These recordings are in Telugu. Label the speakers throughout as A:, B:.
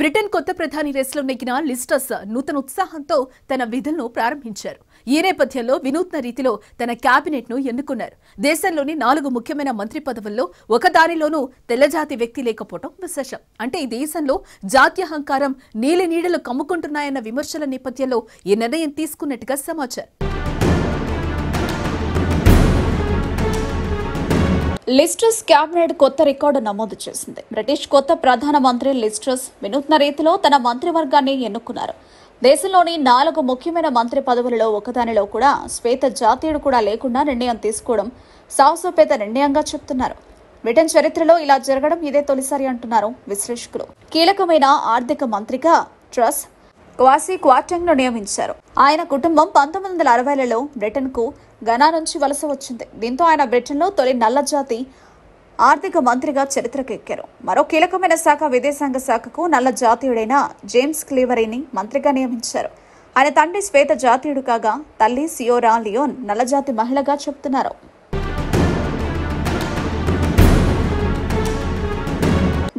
A: బ్రిటన్ కొత్త ప్రధాని రేసులో నెగ్గిన లిస్టర్స్ నూతన ఉత్సాహంతో తన విధులను ప్రారంభించారు ఈ నేపథ్యంలో వినూత్న రీతిలో తన కేబినెట్ ను ఎన్నుకున్నారు దేశంలోని నాలుగు ముఖ్యమైన మంత్రి పదవుల్లో ఒకదానిలోనూ తెల్లజాతి వ్యక్తి లేకపోవడం విశేషం అంటే ఈ దేశంలో జాత్యహంకారం నీలి నీడలు కమ్ముకుంటున్నాయన్న విమర్శల నేపథ్యంలో ఈ నిర్ణయం తీసుకున్నట్టుగా సమాచారం
B: లిస్ట్రస్ క్యాబినెట్ కొత్త రికార్డు నమోదు చేసింది బ్రిటిష్ కొత్త ప్రధానమంత్రి లిస్ట్రస్ వినూత్న రీతిలో తన మంత్రివర్గాన్ని ఎన్నుకున్నారు దేశంలోని నాలుగు ముఖ్యమైన మంత్రి పదవులలో ఒకదానిలో కూడా శ్వేత జాతీయుడు కూడా లేకుండా నిర్ణయం తీసుకోవడం సాహసోపేత నిర్ణయంగా చెప్తున్నారు బ్రిటన్ చరిత్రలో ఇలా జరగడం ఇదే తొలిసారి అంటున్నారు విశ్లేషకులు కీలకమైన ఆర్థిక మంత్రిగా ట్రస్ క్వాసీ క్వార్టంగ్ను నియమించారు ఆయన కుటుంబం పంతొమ్మిది వందల అరవైలలో బ్రిటన్కు ఘనా నుంచి వలస వచ్చింది దీంతో ఆయన బ్రిటన్లో తొలి నల్లజాతి ఆర్థిక మంత్రిగా చరిత్రకెక్కారు మరో కీలకమైన శాఖ విదేశాంగ శాఖకు నల్ల జాతీయుడైన జేమ్స్ క్లీవరీని మంత్రిగా నియమించారు ఆయన తండ్రి శ్వేత జాతీయుడు కాగా తల్లి సియోరా లియోన్ నల్లజాతి మహిళగా చెబుతున్నారు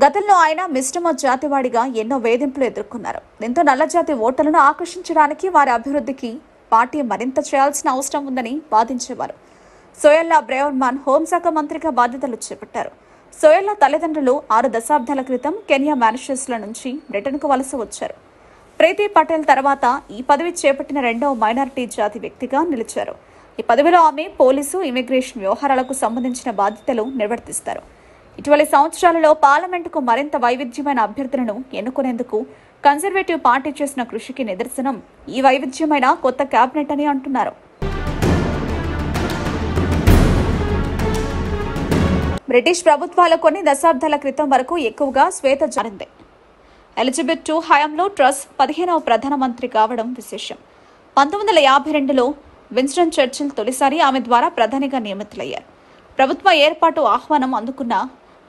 B: గతంలో ఆయన మిశ్రమ జాతివాడిగా ఎన్నో వేధింపులు ఎదుర్కొన్నారు దీంతో నల్లజాతి ఓటర్లను ఆకర్షించడానికి వారి అభివృద్ధికి పార్టీ మరింత చేయాల్సిన అవసరం ఉందని వాదించేవారు సోయల్లా బ్రేవర్మాన్ హోంశాఖ మంత్రిగా బాధ్యతలు చేపట్టారు సోయల్లా తల్లిదండ్రులు ఆరు దశాబ్దాల క్రితం కెనియా మారిషస్ల నుంచి బ్రిటన్కు వలస వచ్చారు ప్రీతి పటేల్ తర్వాత ఈ పదవి చేపట్టిన రెండవ మైనారిటీ జాతి వ్యక్తిగా నిలిచారు ఈ పదవిలో ఆమె పోలీసు ఇమిగ్రేషన్ వ్యవహారాలకు సంబంధించిన బాధ్యతలు నిర్వర్తిస్తారు ఇటీవలి సంవత్సరాలలో పార్లమెంటుకు మరింత వైవిధ్యమైన అభ్యర్థులను ఎన్నుకునేందుకు కన్జర్వేటివ్ పార్టీ చేసిన కృషికి నిదర్శనం ఈ వైవిధ్యమైన కొత్త కేబినెట్ అని అంటున్నారు బ్రిటిష్ ప్రభుత్వాల కొన్ని దశాబ్దాల క్రితం వరకు ఎక్కువగా శ్వేత జారింది ఎలిజబెత్ టూ హయాంలో ట్రస్ పదిహేనవ ప్రధానమంత్రి కావడం విశేషం పంతొమ్మిది వందల యాభై రెండులో విన్స్టన్ చర్చిల్ తొలిసారి ఆమె ద్వారా ప్రధానిగా నియమితులయ్యారు ప్రభుత్వ ఏర్పాటు ఆహ్వానం అందుకున్న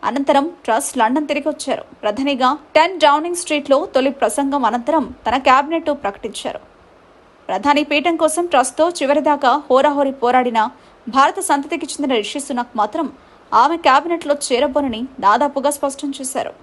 B: అనంతరం ట్రస్ట్ లండన్ తిరిగి వచ్చారు ప్రధానిగా టెన్ డౌనింగ్ స్ట్రీట్లో తొలి ప్రసంగం అనంతరం తన క్యాబినెట్ ప్రకటించారు ప్రధాని పీఠం కోసం ట్రస్ట్తో చివరిదాకా హోరాహోరి పోరాడిన భారత సంతతికి చెందిన రిషి సునక్ మాత్రం ఆమె క్యాబినెట్లో చేరబోనని దాదాపుగా స్పష్టం చేశారు